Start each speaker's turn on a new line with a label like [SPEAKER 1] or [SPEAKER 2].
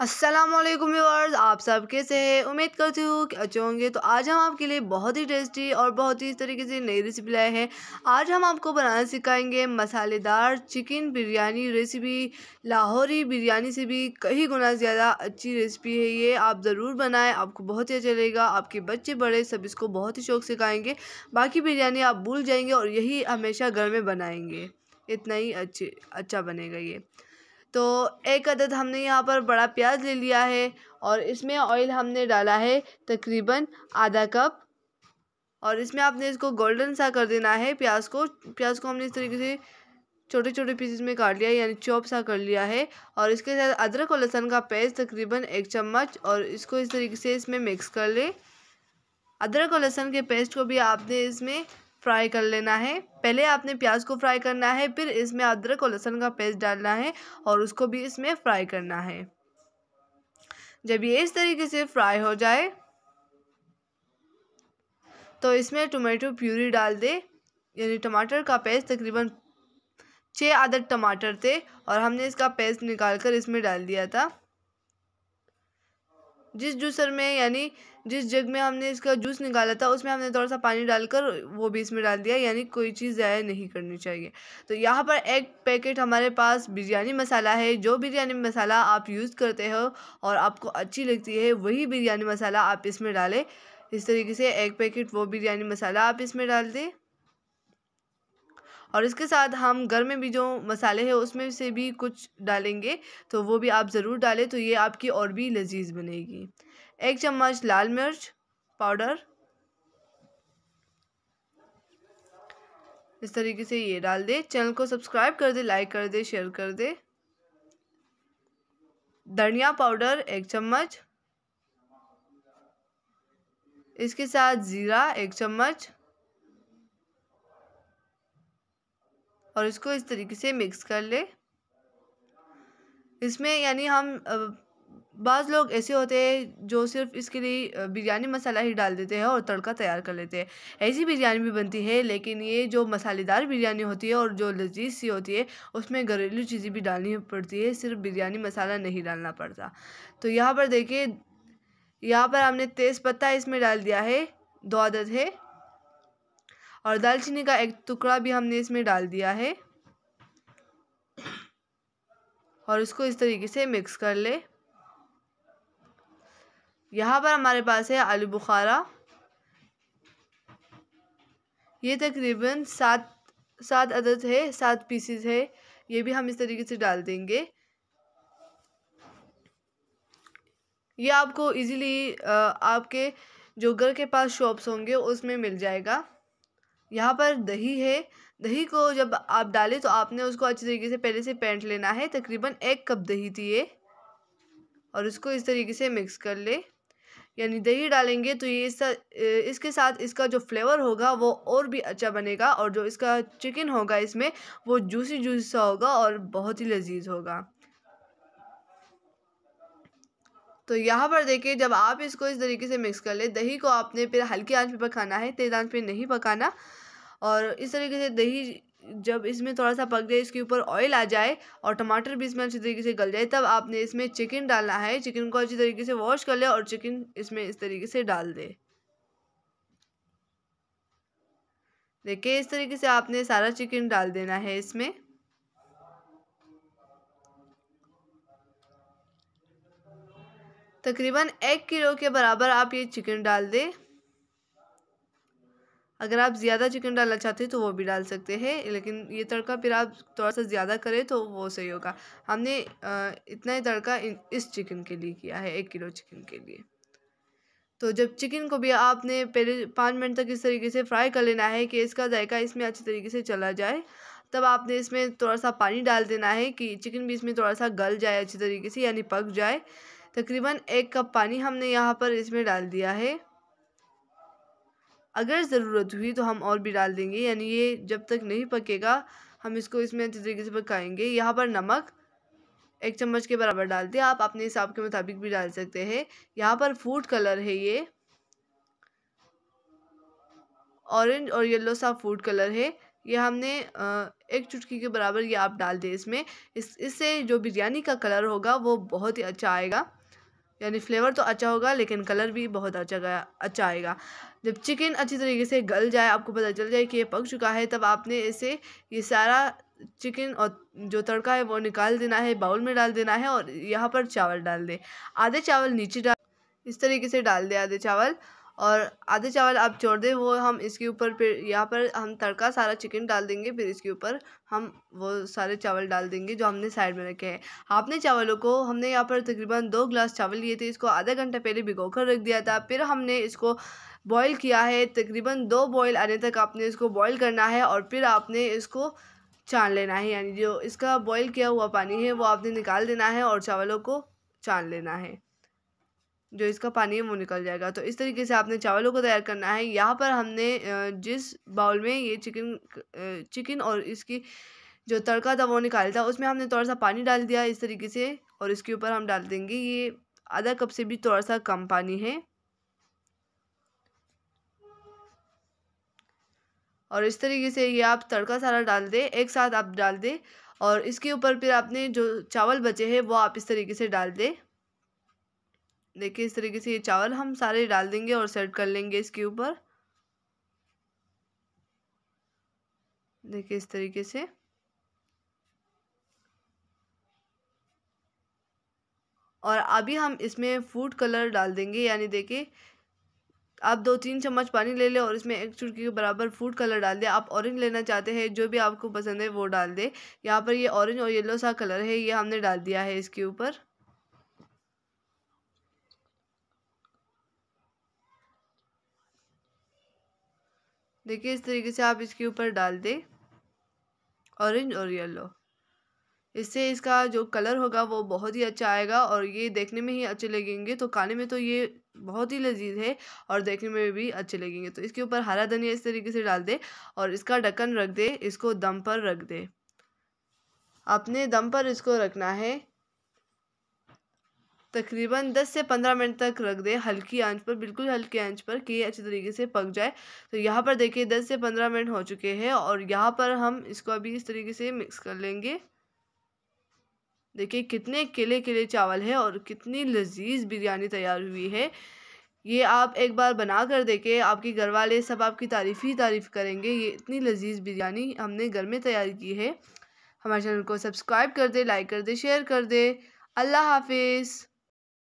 [SPEAKER 1] Aslam viewers आप सब कैसे हैं उम्मीद करती हूँ कि अच्छे होंगे तो आज हम आपके लिए बहुत ही टेस्टी और बहुत ही इस तरीके से नई रेसिपी लाए हैं आज हम आपको बनाना सिखाएंगे मसालेदार चिकन बिरयानी रेसिपी लाहौरी बिरयानी से भी कई गुना ज़्यादा अच्छी रेसिपी है ये आप ज़रूर बनाएं आपको बहुत ही अच्छा लगेगा आपके बच्चे बड़े सब इसको बहुत ही शौक से खाएँगे बाकी बिरयानी आप भूल जाएंगे और यही हमेशा घर में बनाएँगे इतना ही अच्छी अच्छा बनेगा ये तो एक अदद हमने यहाँ पर बड़ा प्याज ले लिया है और इसमें ऑयल हमने डाला है तकरीबन आधा कप और इसमें आपने इसको गोल्डन सा कर देना है प्याज को प्याज को हमने इस तरीके से छोटे छोटे पीसेस में काट लिया यानी चॉप सा कर लिया है और इसके साथ अदरक और लहसुन का पेस्ट तकरीबन एक चम्मच और इसको इस तरीके से इसमें मिक्स कर ले अदरक और लहसुन के पेस्ट को भी आपने इसमें फ्राई कर लेना है पहले आपने प्याज को फ्राई करना है फिर इसमें अदरक और लहसुन का पेस्ट डालना है और उसको भी इसमें फ्राई करना है जब ये इस तरीके से फ्राई हो जाए तो इसमें टोमेटो प्यूरी डाल दे यानी टमाटर का पेस्ट तकरीबन छः आदर टमाटर थे और हमने इसका पेस्ट निकाल कर इसमें डाल दिया था जिस जूसर में यानी जिस जग में हमने इसका जूस निकाला था उसमें हमने थोड़ा सा पानी डालकर वो भी इसमें डाल दिया यानी कोई चीज़ ज़ाया नहीं करनी चाहिए तो यहाँ पर एक पैकेट हमारे पास बिरयानी मसाला है जो बिरयानी मसाला आप यूज़ करते हो और आपको अच्छी लगती है वही बिरयानी मसाला आप इसमें डालें इस तरीके से एक पैकेट वो बिरयानी मसाला आप इसमें डाल दें और इसके साथ हम घर में भी जो मसाले हैं उसमें से भी कुछ डालेंगे तो वो भी आप ज़रूर डालें तो ये आपकी और भी लजीज बनेगी एक चम्मच लाल मिर्च पाउडर इस तरीके से ये डाल दे चैनल को सब्सक्राइब कर दे लाइक कर दे शेयर कर दे धनिया पाउडर एक चम्मच इसके साथ ज़ीरा एक चम्मच और इसको इस तरीके से मिक्स कर ले इसमें यानी हम बाज़ लोग ऐसे होते हैं जो सिर्फ इसके लिए बिरयानी मसाला ही डाल देते हैं और तड़का तैयार कर लेते हैं ऐसी बिरयानी भी बनती है लेकिन ये जो मसालेदार बिरयानी होती है और जो लजीज सी होती है उसमें घरेलू चीज़ें भी डालनी पड़ती है सिर्फ बिरयानी मसाला नहीं डालना पड़ता तो यहाँ पर देखिए यहाँ पर हमने पत्ता इसमें डाल दिया है दो आदत है और दालचीनी का एक टुकड़ा भी हमने इसमें डाल दिया है और इसको इस तरीके से मिक्स कर ले यहाँ पर हमारे पास है आलू बुखारा ये तकरीबन सात सात अदद है सात पीसेस है ये भी हम इस तरीके से डाल देंगे ये आपको इजीली आपके जो घर के पास शॉप्स होंगे उसमें मिल जाएगा यहाँ पर दही है दही को जब आप डालें तो आपने उसको अच्छी तरीके से पहले से पेंट लेना है तकरीबन एक कप दही थी ये और उसको इस तरीके से मिक्स कर ले यानी दही डालेंगे तो ये इस इसके साथ इसका जो फ्लेवर होगा वो और भी अच्छा बनेगा और जो इसका चिकन होगा इसमें वो जूसी जूसी सा होगा और बहुत ही लजीज होगा तो यहाँ पर देखिए जब आप इसको इस तरीके से मिक्स कर ले दही को आपने फिर हल्की आंच पे पकाना है तेज़ आंच पे नहीं पकाना और इस तरीके से दही जब इसमें थोड़ा सा पक जाए इसके ऊपर ऑयल आ जाए और टमाटर भी इसमें अच्छी तरीके से गल जाए तब आपने इसमें चिकन डालना है चिकन को अच्छी तरीके से वॉश कर ले और चिकन इसमें इस तरीके से डाल दे देखिए इस तरीके से आपने सारा चिकन डाल देना है इसमें तकरीबन एक किलो के बराबर आप ये चिकन डाल दें अगर आप ज़्यादा चिकन डालना चाहते हैं तो वो भी डाल सकते हैं लेकिन ये तड़का फिर आप थोड़ा सा ज़्यादा करें तो वो सही होगा हमने इतना ही तड़का इस चिकन के लिए किया है एक किलो चिकन के लिए तो जब चिकन को भी आपने पहले पाँच मिनट तक इस तरीके से फ्राई कर लेना है कि इसका जायका इसमें अच्छी तरीके से चला जाए तब आपने इसमें थोड़ा सा पानी डाल देना है कि चिकन भी इसमें थोड़ा सा गल जाए अच्छी तरीके से यानी पक जाए तकरीबन एक कप पानी हमने यहाँ पर इसमें डाल दिया है अगर ज़रूरत हुई तो हम और भी डाल देंगे यानी ये जब तक नहीं पकेगा हम इसको इसमें अच्छे तरीके से पकाएंगे यहाँ पर नमक एक चम्मच के बराबर डाल दिया आप अपने हिसाब के मुताबिक भी डाल सकते हैं यहाँ पर फूड कलर है ये ऑरेंज और येलो सा फूड कलर है ये हमने एक चुटकी के बराबर ये आप डाल दें इसमें इस इससे जो बिरयानी का कलर होगा वो बहुत ही अच्छा आएगा यानी फ्लेवर तो अच्छा होगा लेकिन कलर भी बहुत अच्छा गया अच्छा आएगा जब चिकन अच्छी तरीके से गल जाए आपको पता चल जाए कि ये पक चुका है तब आपने इसे ये सारा चिकन और जो तड़का है वो निकाल देना है बाउल में डाल देना है और यहाँ पर चावल डाल दें आधे चावल नीचे डाल इस तरीके से डाल दें आधे चावल और आधे चावल आप छोड़ दें वो हम इसके ऊपर फिर यहाँ पर हम तड़का सारा चिकन डाल देंगे फिर इसके ऊपर हम वो सारे चावल डाल देंगे जो हमने साइड में रखे हैं आपने चावलों को हमने यहाँ पर तकरीबन दो ग्लास चावल लिए थे इसको आधा घंटा पहले भिगो कर रख दिया था फिर हमने इसको बॉयल किया है तकरीबन दो बॉयल आने तक आपने इसको बॉयल करना है और फिर आपने इसको छान लेना है यानी जो इसका बॉयल किया हुआ पानी है वो आपने निकाल देना है और चावलों को छान लेना है जो इसका पानी है वो निकल जाएगा तो इस तरीके से आपने चावलों को तैयार करना है यहाँ पर हमने जिस बाउल में ये चिकन चिकन और इसकी जो तड़का था वो निकाला था उसमें हमने थोड़ा सा पानी डाल दिया इस तरीके से और इसके ऊपर हम डाल देंगे ये आधा कप से भी थोड़ा सा कम पानी है और इस तरीके से ये आप तड़का सारा डाल दें एक साथ आप डाल दें और इसके ऊपर फिर आपने जो चावल बचे हैं वो आप इस तरीके से डाल दें देखिए इस तरीके से ये चावल हम सारे डाल देंगे और सेट कर लेंगे इसके ऊपर देखिए इस तरीके से और अभी हम इसमें फूड कलर डाल देंगे यानी देखिए आप दो तीन चम्मच पानी ले लें और इसमें एक चुटकी के बराबर फूड कलर डाल दें आप ऑरेंज लेना चाहते हैं जो भी आपको पसंद है वो डाल दें यहाँ पर ये ऑरेंज और येलो सा कलर है ये हमने डाल दिया है इसके ऊपर देखिए इस तरीके से आप इसके ऊपर डाल दें ऑरेंज और येलो इससे इसका जो कलर होगा वो बहुत ही अच्छा आएगा और ये देखने में ही अच्छे लगेंगे तो खाने में तो ये बहुत ही लजीज है और देखने में भी अच्छे लगेंगे तो इसके ऊपर हरा धनिया इस तरीके से डाल दे और इसका ढक्कन रख दे इसको दम पर रख दे अपने दम पर इसको रखना है तकरीबन 10 से 15 मिनट तक रख दें हल्की आंच पर बिल्कुल हल्की आंच पर कि ये अच्छी तरीके से पक जाए तो यहाँ पर देखिए 10 से 15 मिनट हो चुके हैं और यहाँ पर हम इसको अभी इस तरीके से मिक्स कर लेंगे देखिए कितने केले केले चावल है और कितनी लजीज बिरयानी तैयार हुई है ये आप एक बार बना कर देखे आपके घर वाले सब आपकी तारीफ़ ही तारीफ़ करेंगे ये इतनी लजीज बिरयानी हमने घर में तैयार की है हमारे चैनल को सब्सक्राइब कर दे लाइक कर दे शेयर कर दे अल्लाह हाफिज़